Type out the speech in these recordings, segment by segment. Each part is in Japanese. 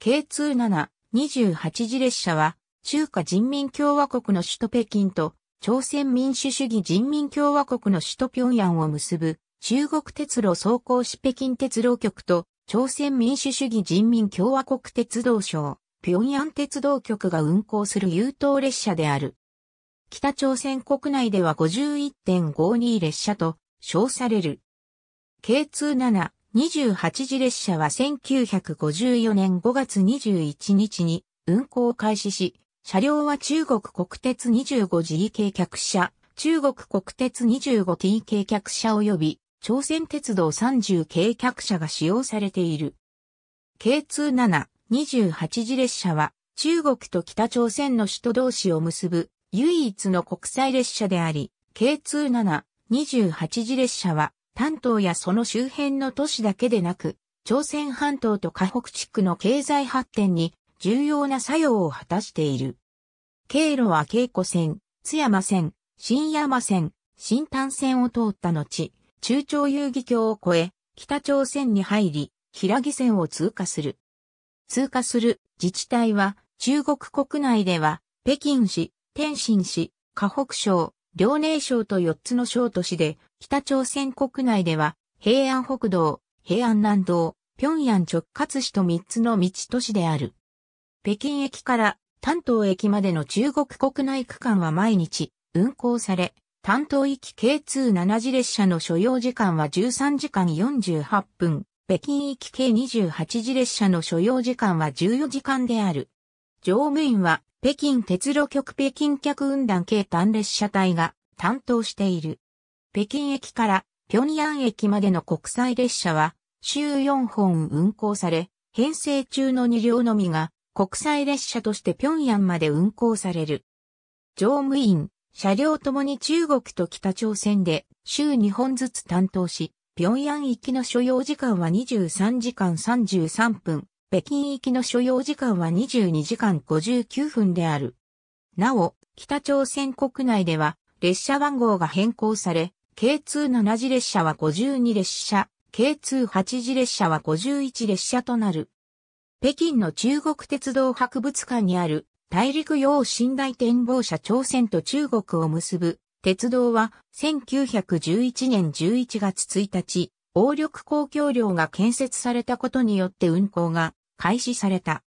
K27、28次列車は、中華人民共和国の首都北京と、朝鮮民主主義人民共和国の首都平壌を結ぶ、中国鉄路走行市北京鉄道局と、朝鮮民主主義人民共和国鉄道省、平壌鉄道局が運行する優等列車である。北朝鮮国内では51.52列車と称される。K27、28次列車は1954年5月21日に運行開始し、車両は中国国鉄 25G k 客車、中国国鉄 25T k 客車及び朝鮮鉄道30系客車が使用されている。K27、28次列車は中国と北朝鮮の首都同士を結ぶ唯一の国際列車であり、K27、28次列車は丹東やその周辺の都市だけでなく、朝鮮半島と河北地区の経済発展に重要な作用を果たしている。経路は京湖線、津山線、新山線、新丹線を通った後、中朝遊戯橋を越え、北朝鮮に入り、平木線を通過する。通過する自治体は、中国国内では、北京市、天津市、河北省、遼寧省と4つの省都市で、北朝鮮国内では、平安北道、平安南道、平壌直轄市と3つの道都市である。北京駅から丹東駅までの中国国内区間は毎日運行され、丹東行き K27 次列車の所要時間は13時間48分、北京行き K28 次列車の所要時間は14時間である。乗務員は北京鉄路局北京客運団系単列車隊が担当している。北京駅から平壌駅までの国際列車は週4本運行され、編成中の2両のみが国際列車として平壌まで運行される。乗務員、車両ともに中国と北朝鮮で週2本ずつ担当し、平壌行きの所要時間は23時間33分、北京行きの所要時間は22時間59分である。なお、北朝鮮国内では列車番号が変更され、K2-7 次列車は52列車、K2-8 次列車は51列車となる。北京の中国鉄道博物館にある大陸洋寝台展望車朝鮮と中国を結ぶ鉄道は1911年11月1日、応力公共量が建設されたことによって運行が開始された。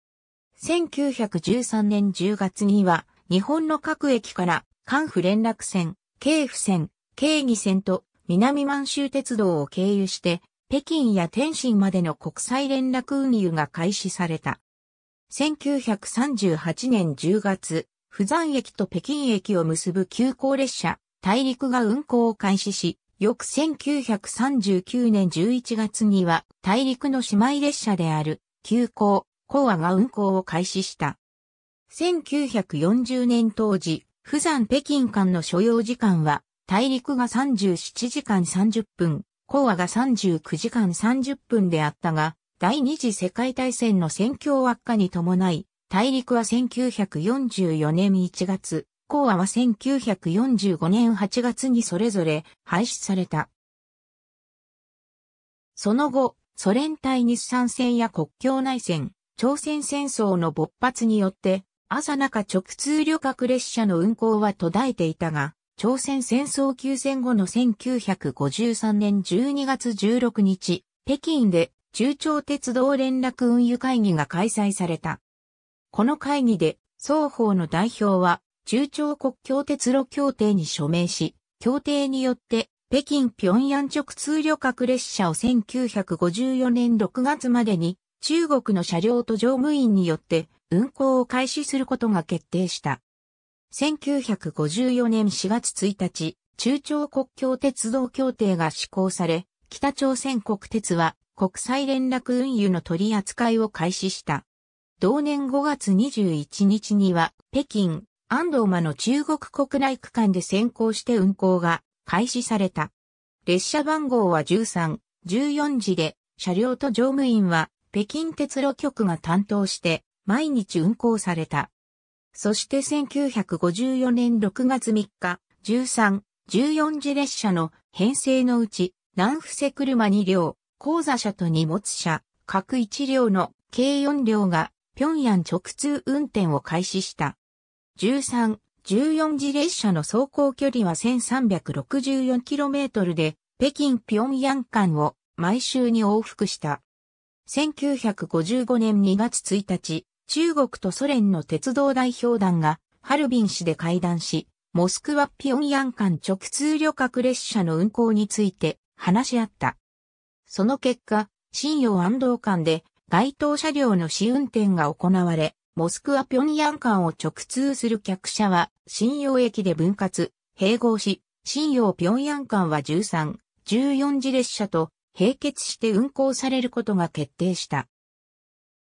1913年10月には日本の各駅から関府連絡線、京府線、京義線と南満州鉄道を経由して、北京や天津までの国際連絡運輸が開始された。1938年10月、釜山駅と北京駅を結ぶ急行列車、大陸が運行を開始し、翌1939年11月には大陸の姉妹列車である急行、コアが運行を開始した。1940年当時、釜山北京間の所要時間は大陸が37時間30分、講和が39時間30分であったが、第二次世界大戦の戦況悪化に伴い、大陸は1944年1月、講和は1945年8月にそれぞれ廃止された。その後、ソ連対日産戦や国境内戦、朝鮮戦争の勃発によって、朝中直通旅客列車の運行は途絶えていたが、朝鮮戦争休戦後の1953年12月16日、北京で中朝鉄道連絡運輸会議が開催された。この会議で双方の代表は中朝国境鉄路協定に署名し、協定によって北京平壌直通旅客列車を1954年6月までに中国の車両と乗務員によって運行を開始することが決定した。1954年4月1日、中朝国境鉄道協定が施行され、北朝鮮国鉄は国際連絡運輸の取り扱いを開始した。同年5月21日には、北京、安藤間の中国国内区間で先行して運行が開始された。列車番号は13、14時で、車両と乗務員は北京鉄路局が担当して毎日運行された。そして1954年6月3日、13、14次列車の編成のうち、南布施車2両、高座車と荷物車、各1両の計4両が平壌直通運転を開始した。13、14次列車の走行距離は 1364km で、北京平壌間を毎週に往復した。1955年2月1日、中国とソ連の鉄道代表団がハルビン市で会談し、モスクワピョンヤン間直通旅客列車の運行について話し合った。その結果、新洋安道間で該当車両の試運転が行われ、モスクワピョンヤン間を直通する客車は新洋駅で分割、併合し、新洋ピョンヤン間は13、14次列車と並結して運行されることが決定した。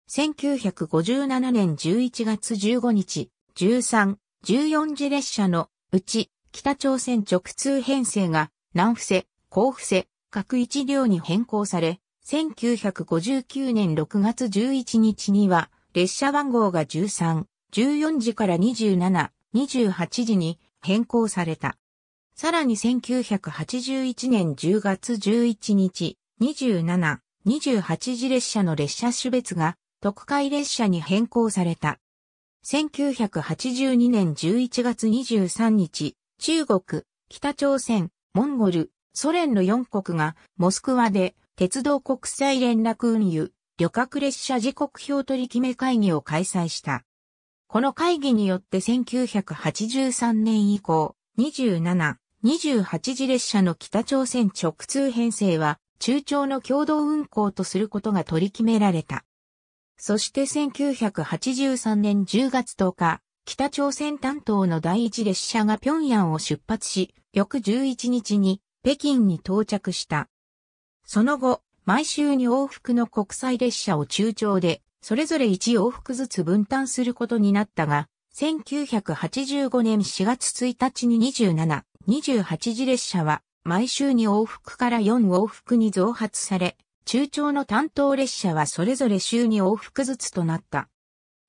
1957年11月15日、13、14時列車のうち北朝鮮直通編成が南布せ、甲布せ、各一両に変更され、1959年6月11日には列車番号が13、14時から27、28時に変更された。さらに1981年10月11日、27、28時列車の列車種別が特快列車に変更された。1982年11月23日、中国、北朝鮮、モンゴル、ソ連の4国がモスクワで鉄道国際連絡運輸旅客列車時刻表取り決め会議を開催した。この会議によって1983年以降、27、28次列車の北朝鮮直通編成は中朝の共同運行とすることが取り決められた。そして1983年10月10日、北朝鮮担当の第一列車が平壌を出発し、翌11日に北京に到着した。その後、毎週に往復の国際列車を中朝で、それぞれ1往復ずつ分担することになったが、1985年4月1日に27、28次列車は、毎週に往復から4往復に増発され、中朝の担当列車はそれぞれ週に往復ずつとなった。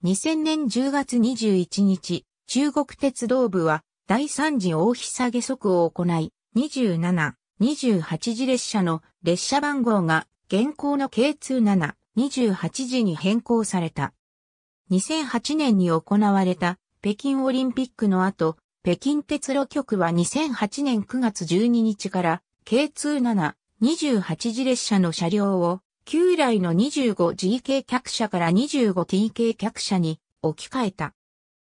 2000年10月21日、中国鉄道部は第3次大日下げ速を行い、27、28時列車の列車番号が現行の K27、28時に変更された。2008年に行われた北京オリンピックの後、北京鉄路局は2008年9月12日から K27、28次列車の車両を旧来の 25G 客車から 25T 客車に置き換えた。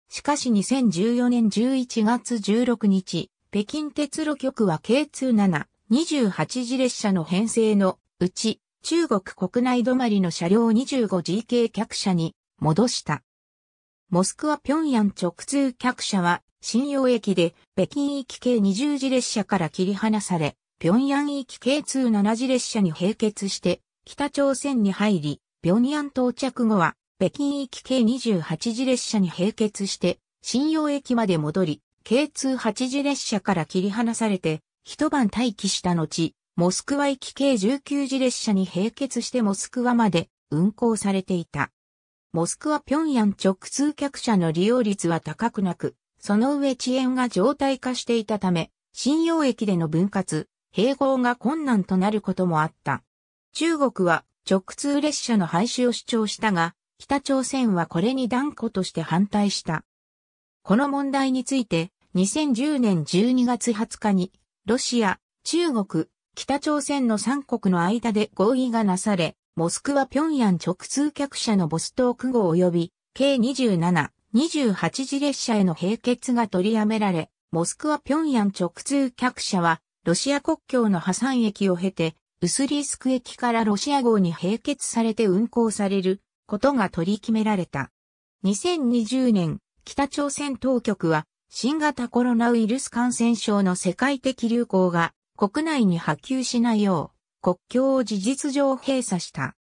しかし2014年11月16日、北京鉄路局は K27、28次列車の編成のうち、中国国内止まりの車両 25G 客車に戻した。モスクワ平壌直通客車は、新陽駅で北京行き系20次列車から切り離され、平壌行き k 2 7次列車に並結して、北朝鮮に入り、平壌到着後は、北京行き K28 次列車に並結して、新陽駅まで戻り、K28 次列車から切り離されて、一晩待機した後、モスクワ行き K19 次列車に並結してモスクワまで運行されていた。モスクワ平壌直通客車の利用率は高くなく、その上遅延が常態化していたため、新陽駅での分割、併合が困難となることもあった。中国は直通列車の廃止を主張したが、北朝鮮はこれに断固として反対した。この問題について、2010年12月20日に、ロシア、中国、北朝鮮の3国の間で合意がなされ、モスクワ平壌直通客車のボストーク号及び、計27、28次列車への並結が取りやめられ、モスクワ平壌直通客車はロシア国境の破産駅を経て、ウスリースク駅からロシア号に併結されて運行されることが取り決められた。2020年、北朝鮮当局は新型コロナウイルス感染症の世界的流行が国内に波及しないよう国境を事実上閉鎖した。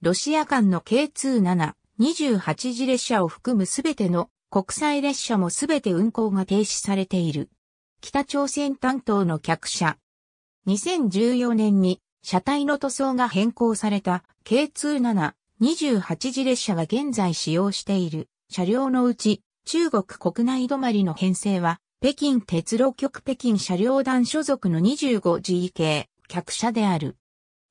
ロシア間の K27、28次列車を含むすべての国際列車もすべて運行が停止されている。北朝鮮担当の客車。2014年に車体の塗装が変更された K2728 次列車が現在使用している車両のうち中国国内止まりの編成は北京鉄路局北京車両団所属の 25G 系客車である。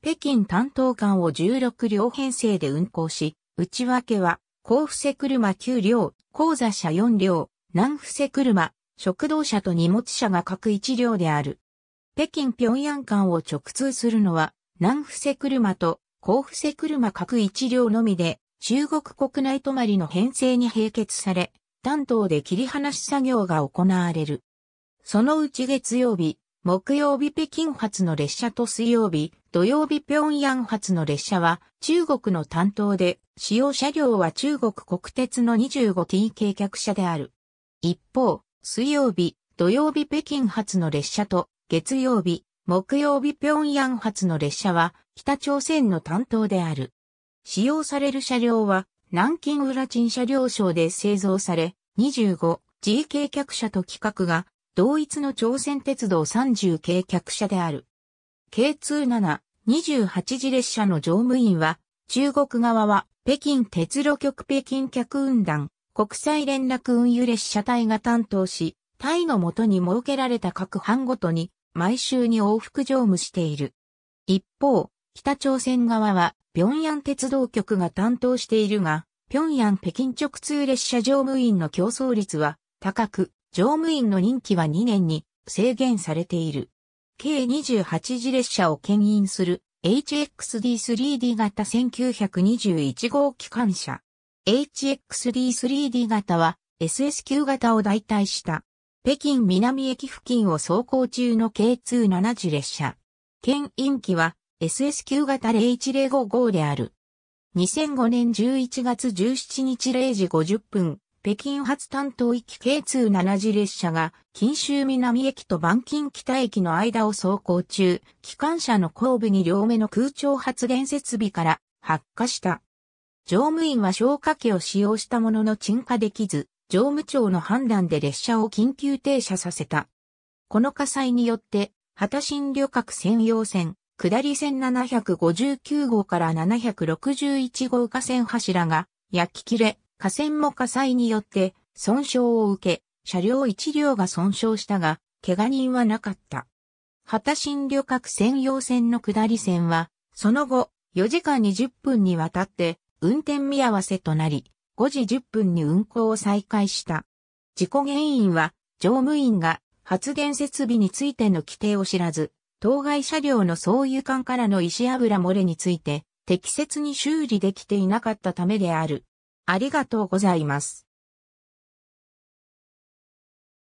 北京担当間を16両編成で運行し、内訳は、甲伏せ車9両、高座車4両、南伏せ車食堂車と荷物車が各一両である。北京平壌間を直通するのは、南布施車と甲布施車各一両のみで、中国国内泊まりの編成に併結され、担当で切り離し作業が行われる。そのうち月曜日、木曜日北京発の列車と水曜日、土曜日平壌発の列車は中国の担当で、使用車両は中国国鉄の 25T 軽客車である。一方、水曜日、土曜日北京発の列車と、月曜日、木曜日平壌発の列車は、北朝鮮の担当である。使用される車両は、南京裏陳車両省で製造され、25、G k 客車と規格が、同一の朝鮮鉄道30 k 客車である。K27、28次列車の乗務員は、中国側は、北京鉄路局北京客運団、国際連絡運輸列車隊が担当し、隊のもとに設けられた各班ごとに毎週に往復乗務している。一方、北朝鮮側は、平壌鉄道局が担当しているが、平壌北京直通列車乗務員の競争率は高く、乗務員の任期は2年に制限されている。計28次列車を牽引する HXD3D 型1921号機関車。HX3-3D 型は SSQ 型を代替した。北京南駅付近を走行中の K270 列車。県員機は SSQ 型01055である。2005年11月17日0時50分、北京発担当域 K270 列車が、近州南駅と板金北駅の間を走行中、機関車の後部に両目の空調発電設備から発火した。乗務員は消火器を使用したものの鎮火できず、乗務長の判断で列車を緊急停車させた。この火災によって、畑新旅客専用線、下り線759号から761号河川柱が焼き切れ、架線も火災によって損傷を受け、車両1両が損傷したが、怪我人はなかった。畑新旅客専用線の下り線は、その後、4時間20分にわたって運転見合わせとなり、5時10分に運行を再開した。事故原因は、乗務員が発電設備についての規定を知らず、当該車両の送油管からの石油漏れについて、適切に修理できていなかったためである。ありがとうございます。